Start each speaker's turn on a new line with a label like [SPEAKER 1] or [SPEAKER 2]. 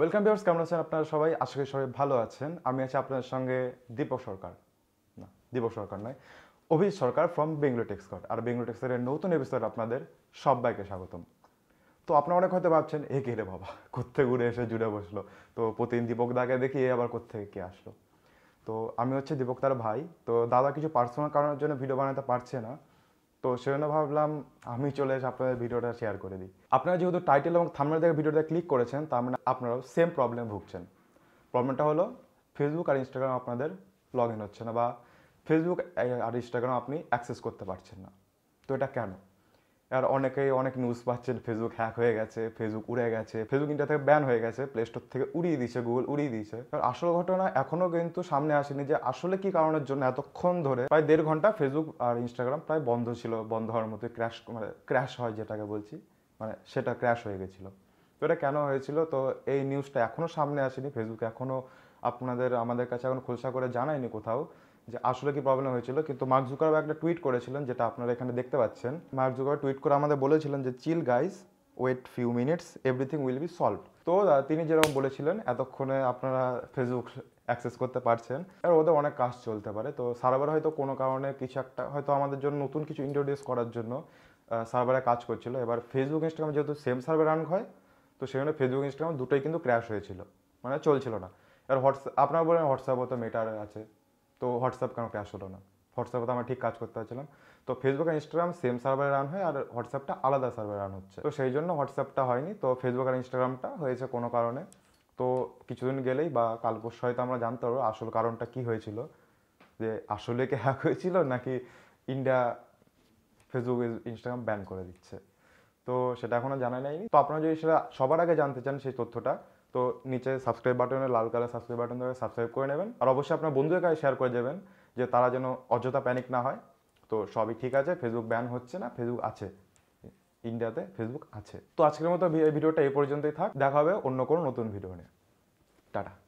[SPEAKER 1] welcome viewers কেমন আছেন আপনারা সবাই আশা করি সবাই ভালো আছেন আমি আছি আপনাদের সঙ্গে দীপক সরকার না দীপক সরকার নয় অভি সরকার ফ্রম বেঙ্গলো টেক্সকট আর বেঙ্গলো টেক্সকটের নতুন এপিসোড আপনাদের সবাইকে স্বাগতম তো আপনারা অনেক হয়তো ভাবছেন এ কে রে বাবা কোথেকে ঘুরে এসে জুড়ে বসলো তো প্রতিদিন দীপক দাকে দেখি এ আবার কোথেকে কে আসলো তো আমি হচ্ছে দীপক তার ভাই তো দাদা কিছু পার্সোনাল কারণের জন্য ভিডিও বানাতে পারছে না তো সেজন্য ভাবলাম আমি চলে এসে আপনাদের ভিডিওটা শেয়ার করে দিই আপনারা যেহেতু টাইটেল এবং থামনার দেখে ভিডিওটা ক্লিক করেছেন তার মানে আপনারাও সেম প্রবলেম ভুগছেন প্রবলেমটা হলো ফেসবুক আর ইনস্টাগ্রাম আপনাদের লগ ইন হচ্ছে না বা ফেসবুক আর ইনস্টাগ্রাম আপনি অ্যাক্সেস করতে পারছেন না তো এটা কেন আর অনেকেই অনেক নিউজ পাচ্ছেন ফেসবুক হ্যাক হয়ে গেছে ফেসবুক উড়ে গেছে ফেসবুক ইন্ডিয়া থেকে ব্যান হয়ে গেছে প্লে স্টোর থেকে উড়িয়ে দিয়েছে গুগল উড়িয়ে দিয়েছে কারণ আসল ঘটনা এখনো কিন্তু সামনে আসেনি যে আসলে কি কারণের জন্য এতক্ষণ ধরে প্রায় দেড় ঘন্টা ফেসবুক আর ইনস্টাগ্রাম প্রায় বন্ধ ছিল বন্ধ হওয়ার মতো ক্র্যাশ মানে ক্র্যাশ হয় যেটাকে বলছি মানে সেটা ক্র্যাশ হয়ে গেছিল তো এটা কেন হয়েছিল তো এই নিউজটা এখনও সামনে আসেনি ফেসবুক এখনও আপনাদের আমাদের কাছে এখন খোলসা করে জানায়নি কোথাও যে আসলে কি প্রবলেম হয়েছিল কিন্তু মার্ক জুকারও একটা টুইট করেছিলেন যেটা আপনারা এখানে দেখতে পাচ্ছেন মার্ক জুকার টুইট করে আমাদের বলেছিলেন যে chill guys wait few minutes everything will be solve তো তিনি যেরকম বলেছিলেন এতক্ষণে আপনারা ফেসবুক অ্যাক্সেস করতে পারছেন আর ওদের অনেক কাজ চলতে পারে তো সার্ভার হয়তো কোনো কারণে কিছু একটা হয়তো আমাদের জন্য নতুন কিছু ইন্ট্রোডিউস করার জন্য সার্ভারে কাজ করছিল এবার ফেসবুক ইনস্টাগ্রাম যেহেতু সেম সার্ভার রান হয় তো সেখানে ফেসবুক ইনস্টাগ্রাম দুটোই কিন্তু ক্র্যাশ হয়েছিল মানে চলছিল না এবার হোয়াটসঅ্যাপ আপনার বলেন হোয়াটসঅ্যাপও তো মেটার আছে তো হোয়াটসঅ্যাপ কেন ক্র্যাশ হলো না হোয়াটসঅ্যাপে তো আমরা ঠিক কাজ করতে পারছিলাম তো ফেসবুক আর ইনস্টাগ্রাম সেম সার্ভারে রান হয় আর হোয়াটসঅ্যাপটা আলাদা সার্ভারে রান হচ্ছে তো সেই জন্য হোয়াটসঅ্যাপটা হয়নি তো ফেসবুক আর ইনস্টাগ্রামটা হয়েছে কোনো কারণে তো কিছুদিন গেলেই বা কাল পরশু হয়তো আমরা জানতে পারবো আসল কারণটা কি হয়েছিল যে আসলে কি হ্যাক হয়েছিল নাকি ইন্ডিয়া ফেসবুক ইনস্টাগ্রাম ব্যান করে দিচ্ছে তো সেটা এখনও জানা নেয়নি তো আপনারা যদি সেটা সবার আগে জানতে চান সেই তথ্যটা তো নিচে সাবস্ক্রাইব বাটনে লাল কালার সাবস্ক্রাইব বাটন ধরে সাবস্ক্রাইব করে নেবেন আর অবশ্যই আপনার বন্ধুদের কাছে শেয়ার করে দেবেন যে তারা যেন অযথা প্যানিক না হয় তো সবই ঠিক আছে ফেসবুক ব্যান হচ্ছে না ফেসবুক আছে ইন্ডিয়াতে ফেসবুক আছে তো আজকের মতো ভিডিওটা এই পর্যন্তই থাক দেখা হবে অন্য কোনো নতুন ভিডিও নিয়ে টাটা